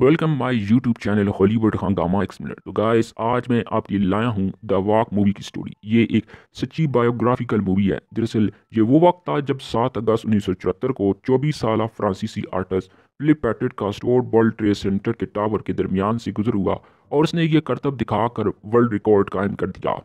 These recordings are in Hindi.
welcome my YouTube channel Hollywood Hungama explainer तो गाइस आज मैं आपके लाया हूँ द वॉक मूवी की स्टोरी ये एक सच्ची बायोग्राफिकल मूवी है दरअसल ये वो वक्त था जब 7 अगस्त उन्नीस को 24 साल फ्रांसीसी आर्टिस्ट फिलिप पैटेट का स्टोर वर्ल्ड ट्रेड सेंटर के टावर के दरमियान से गुजर हुआ और उसने ये करतब दिखाकर वर्ल्ड रिकॉर्ड कायम कर दिया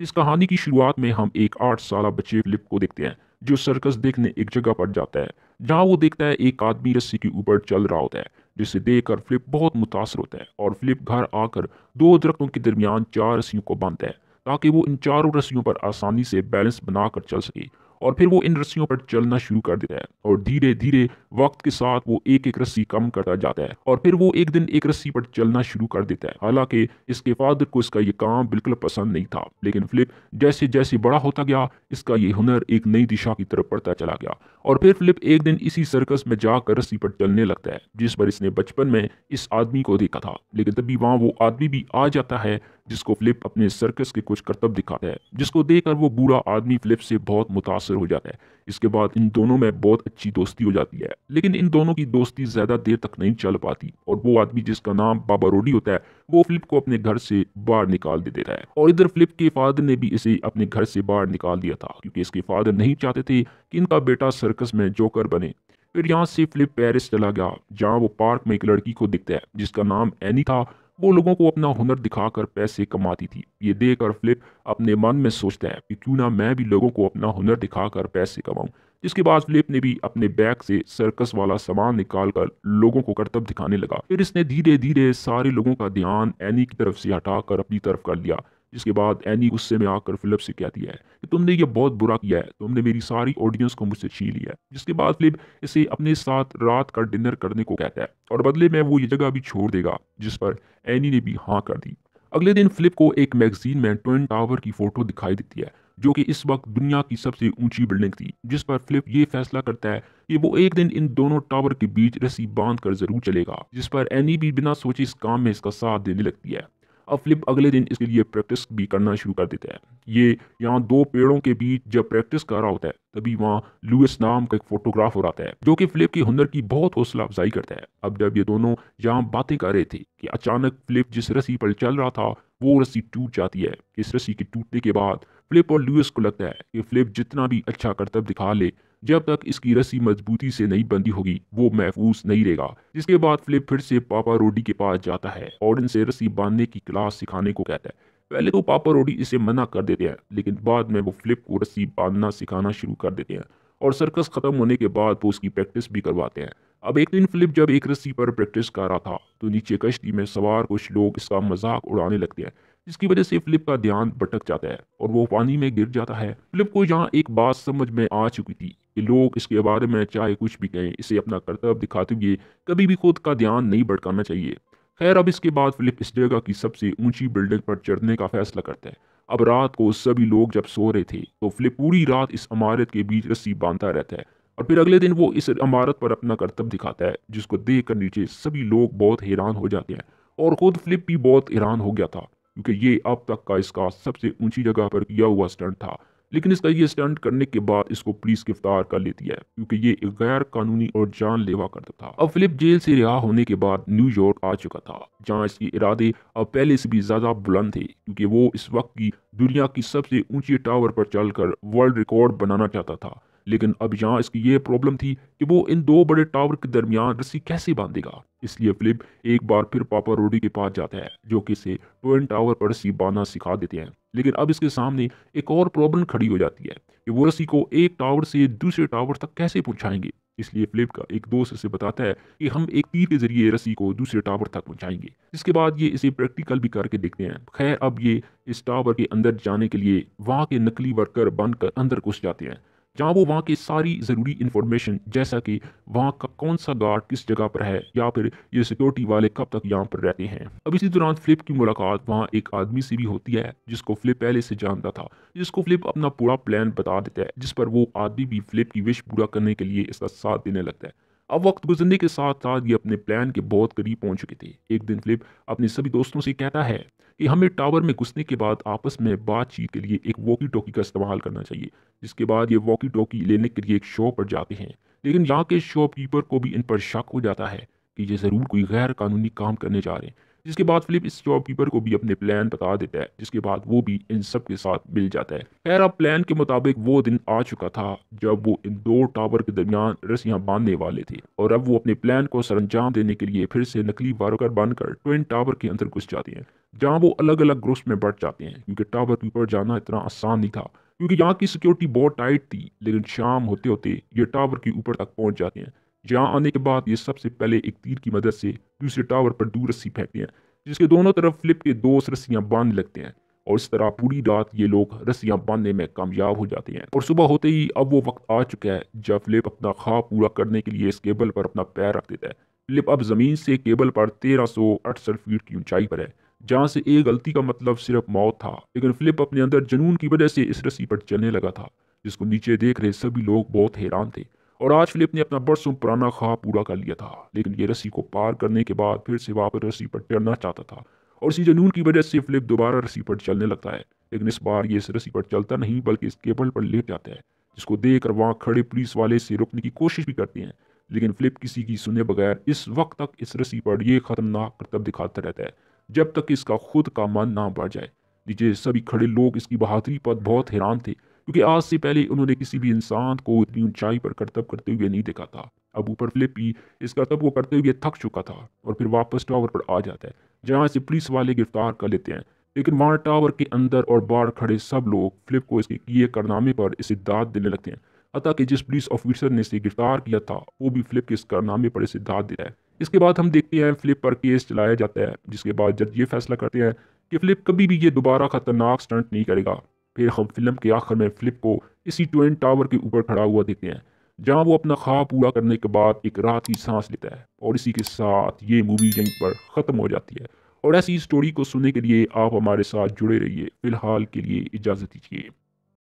इस कहानी की शुरुआत में हम एक आठ साल बच्चे फिलिप को देखते हैं जो सर्कस देखने एक जगह पर जाता है जहाँ वो देखता है एक आदमी रस्सी के ऊपर चल रहा होता है जिसे देखकर फ्लिप बहुत मुतासर होता है और फ्लिप घर आकर दो दरख्तों के दरमियान चार रस्सियों को बांधता है ताकि वो इन चारों रस्सियों पर आसानी से बैलेंस बनाकर चल सके और फिर वो इन रस्सियों पर चलना शुरू कर देता है और धीरे धीरे वक्त के साथ वो एक एक रस्सी कम करता जाता है और फिर वो एक दिन एक रस्सी पर चलना शुरू कर देता है हालांकि इसके फादर को इसका ये काम बिल्कुल पसंद नहीं था लेकिन फिलिप जैसे जैसे बड़ा होता गया इसका ये हुनर एक नई दिशा की तरफ पड़ता चला गया और फिर फिलिप एक दिन इसी सर्कस में जाकर रस्सी पर चलने लगता है जिस पर इसने बचपन में इस आदमी को देखा था लेकिन तभी वहाँ वो आदमी भी आ जाता है जिसको फ्लिप अपने सर्कस के कुछ करतब दिखाता है जिसको देखकर वो बूढ़ा आदमी फ्लिप से बहुत मुतासर हो जाता है इसके बाद इन दोनों में बहुत अच्छी दोस्ती हो जाती है लेकिन इन दोनों की दोस्ती ज़्यादा देर तक नहीं चल पाती और वो आदमी जिसका नाम बाबा रोडी होता है वो फ्लिप को अपने घर से बाहर निकाल दे देता है और इधर फ्लिप के फादर ने भी इसे अपने घर से बाहर निकाल दिया था क्योंकि इसके फादर नहीं चाहते थे कि इनका बेटा सर्कस में जोकर बने फिर यहाँ से फ्लिप पेरिस चला गया जहाँ वो पार्क में एक लड़की को दिखता है जिसका नाम एनी था वो लोगों को अपना हुनर दिखाकर पैसे कमाती थी ये और फ्लिप अपने मन में सोचते हैं कि क्यों ना मैं भी लोगों को अपना हुनर दिखाकर पैसे कमाऊं जिसके बाद फ्लिप ने भी अपने बैग से सर्कस वाला सामान निकाल कर लोगों को करतब दिखाने लगा फिर इसने धीरे धीरे सारे लोगों का ध्यान एनी की तरफ से हटाकर अपनी तरफ कर लिया जिसके बाद एनी गुस्से में आकर फिलिप से कहती है कि तुमने ये बहुत बुरा किया है तुमने मेरी सारी ऑडियंस को मुझसे छीन लिया जिसके बाद फिलिप इसे अपने साथ रात का डिनर करने को कहता है और बदले में वो ये जगह भी छोड़ देगा जिस पर एनी ने भी हाँ कर दी अगले दिन फिलिप को एक मैगजीन में ट्विन टावर की फोटो दिखाई देती है जो कि इस वक्त दुनिया की सबसे ऊंची बिल्डिंग थी जिस पर फिलिप ये फैसला करता है कि वो एक दिन इन दोनों टावर के बीच रस्सी बांध कर जरूर चलेगा जिस पर एनी भी बिना सोचे इस काम में इसका साथ देने लगती है अब फ्लिप अगले दिन इसके लिए प्रैक्टिस भी करना शुरू कर देता है ये यहाँ दो पेड़ों के बीच जब प्रैक्टिस कर रहा होता है तभी वहाँ लुइस नाम का एक फोटोग्राफर आता है जो कि फ्लिप के हुनर की बहुत हौसला अफजाई करता है अब जब ये दोनों यहाँ बातें कर रहे थे कि अचानक फ्लिप जिस रस्सी पर चल रहा था वो रस्सी टूट जाती है इस रस्सी के टूटने के बाद फ्लिप और लुइस को लगता है कि फ्लिप जितना भी अच्छा करतब दिखा ले जब तक इसकी रस्सी मजबूती से नहीं बंधी होगी वो महफूज नहीं रहेगा जिसके बाद फ्लिप फिर से पापा रोडी के पास जाता है और इनसे रस्सी बांधने की क्लास सिखाने को कहता है पहले तो पापा रोडी इसे मना कर देते हैं लेकिन बाद में वो फ्लिप को रस्सी बांधना सिखाना शुरू कर देते हैं और सर्कस ख़त्म होने के बाद वो उसकी प्रैक्टिस भी करवाते हैं अब एक दिन फिलिप जब एक रस्सी पर प्रैक्टिस कर रहा था तो नीचे कश्ती में सवार कुछ लोग इसका मजाक उड़ाने लगते हैं जिसकी वजह से फिलिप का ध्यान भटक जाता है और वो पानी में गिर जाता है फिलिप को यहाँ एक बात समझ में आ चुकी थी कि लोग इसके बारे में चाहे कुछ भी कहें इसे अपना कर्तव्य दिखाते हुए कभी भी खुद का ध्यान नहीं भटकाना चाहिए खैर अब इसके बाद फिलिप इस जगह की सबसे ऊंची बिल्डिंग पर चढ़ने का फैसला करता है अब रात को सभी लोग जब सो रहे थे तो फिलिप पूरी रात इस इमारत के बीच रस्सी बांधता रहता है और फिर अगले दिन वो इस इमारत पर अपना कर्तव्य दिखाता है जिसको देख कर नीचे सभी लोग बहुत हैरान हो जाते हैं और खुद फ्लिप भी बहुत हैरान हो गया था क्योंकि ये अब तक का इसका सबसे ऊंची जगह पर किया हुआ स्टंट था लेकिन इसका ये स्टंट करने के बाद इसको पुलिस गिरफ्तार कर लेती है क्योंकि ये एक गैर कानूनी और जानलेवा करता था अब फिलिप जेल से रिहा होने के बाद न्यूयॉर्क आ चुका था जहाँ इसके इरादे अब पहले से भी ज्यादा बुलंद थे क्योंकि वो इस वक्त की दुनिया की सबसे ऊंची टावर पर चलकर वर्ल्ड रिकॉर्ड बनाना चाहता था लेकिन अब यहाँ इसकी ये प्रॉब्लम थी कि वो इन दो बड़े टावर के दरमियान रस्सी कैसे बांधेगा इसलिए फिलिप एक बार फिर पापा रोडी के पास जाता है जो कि इसे ट्वेंट टावर पर रस्सी बांधना सिखा देते हैं लेकिन अब इसके सामने एक और प्रॉब्लम खड़ी हो जाती है कि वो रस्सी को एक टावर से दूसरे टावर तक कैसे पहुँचाएंगे इसलिए फिलिप का एक दोस्त इसे बताता है कि हम एक तीर के जरिए रस्सी को दूसरे टावर तक पहुंचाएंगे इसके बाद ये इसे प्रैक्टिकल भी करके देखते हैं खैर अब ये इस टावर के अंदर जाने के लिए वहाँ के नकली वर्कर बनकर अंदर घुस जाते हैं जहाँ वो वहाँ की सारी ज़रूरी इन्फॉर्मेशन जैसा कि वहाँ का कौन सा गार्ड किस जगह पर है या फिर ये सिक्योरिटी वाले कब तक यहाँ पर रहते हैं अब इसी दौरान फ्लिप की मुलाकात वहाँ एक आदमी से भी होती है जिसको फ्लिप पहले से जानता था जिसको फ्लिप अपना पूरा प्लान बता देता है जिस पर वो आदमी भी फ्लिप की विश पूरा करने के लिए इसका साथ देने लगता है अब वक्त गुजरने के साथ साथ ये अपने प्लान के बहुत करीब पहुंच चुके थे एक दिन फ्लिप अपने सभी दोस्तों से कहता है कि हमें टावर में घुसने के बाद आपस में बातचीत के लिए एक वॉकी टॉकी का इस्तेमाल करना चाहिए जिसके बाद ये वॉकी टॉकी लेने के लिए एक शॉप पर जाते हैं लेकिन यहाँ के शॉपकीपर को भी इन पर शक हो जाता है कि ये ज़रूर कोई गैर कानूनी काम करने जा रहे हैं जिसके बाद फिलिप इस कीपर को भी अपने प्लान बता देता है जिसके बाद वो भी इन सब के साथ मिल जाता है खैर अब प्लान के मुताबिक वो दिन आ चुका था जब वो इन दो टावर के दरमियान रस्सियां बांधने वाले थे और अब वो अपने प्लान को सरंजाम देने के लिए फिर से नकली वारोकर बनकर ट्विन टावर के अंदर घुस जाते हैं जहाँ वो अलग अलग ग्रुप्स में बढ़ जाते हैं क्योंकि टावर कीपर जाना इतना आसान नहीं था क्योंकि यहाँ की सिक्योरिटी बहुत टाइट थी लेकिन शाम होते होते ये टावर के ऊपर तक पहुँच जाते हैं जहाँ आने के बाद ये सबसे पहले एक तीर की मदद से दूसरे टावर पर दो रस्सी फेंकते हैं जिसके दोनों तरफ फ्लिप के दो रस्सियाँ बांध लगते हैं और इस तरह पूरी रात ये लोग रस्सियाँ बांधने में कामयाब हो जाते हैं और सुबह होते ही अब वो वक्त आ चुका है जब फ्लिप अपना ख्वाब पूरा करने के लिए इस केबल पर अपना पैर रख देता है फ्लिप अब ज़मीन से केबल पर तेरह सौ अड़सठ फीट की ऊंचाई पर है जहाँ से एक गलती का मतलब सिर्फ मौत था लेकिन फ्लिप अपने अंदर जुनून की वजह से इस रस्सी पर चलने लगा था जिसको नीचे देख रहे सभी लोग बहुत हैरान थे और आज फिलिप ने अपना बरसों पुराना ख्वाब पूरा कर लिया था लेकिन ये रस्सी को पार करने के बाद फिर से वापस रस्सी पर चढ़ना चाहता था और इसी जुनून की वजह से फिलिप दोबारा रस्सी पर चलने लगता है लेकिन इस बार ये इस रस्सी पर चलता नहीं बल्कि इस केबल पर लेट जाता है जिसको देख कर वहाँ खड़े पुलिस वाले से रुकने की कोशिश भी करते हैं लेकिन फिलिप किसी की सुने बगैर इस वक्त तक इस रस्सी पर यह खतरनाक करतब दिखाता रहता है जब तक इसका खुद का मन ना बढ़ जाए नीचे सभी खड़े लोग इसकी बहादुरी पर बहुत हैरान थे क्योंकि आज से पहले उन्होंने किसी भी इंसान को इतनी ऊंचाई पर करतब करते हुए नहीं देखा था अब ऊपर ही इस करतब को करते हुए थक चुका था और फिर वापस टावर पर आ जाता है जहाँ से पुलिस वाले गिरफ्तार कर लेते हैं लेकिन मार टावर के अंदर और बाहर खड़े सब लोग फ्लिप को इसके किए कारनामे पर इसे दाद देने लगते हैं अतः कि जिस पुलिस ऑफिसर ने इसे गिरफ्तार किया था वो भी फ्लिप के इस कारनामे पर इसे दाद देता है इसके बाद हम देखते हैं फ्लिप पर केस चलाया जाता है जिसके बाद जज ये फैसला करते हैं कि फ्लिप कभी भी ये दोबारा खतरनाक स्टंट नहीं करेगा फिर हम फिल्म के आखिर में फ्लिप को इसी ट्वेंट टावर के ऊपर खड़ा हुआ देखते हैं जहां वो अपना ख्वाब पूरा करने के बाद एक रात की सांस लेता है और इसी के साथ ये मूवी यहीं पर ख़त्म हो जाती है और ऐसी स्टोरी को सुनने के लिए आप हमारे साथ जुड़े रहिए फिलहाल के लिए इजाज़त दीजिए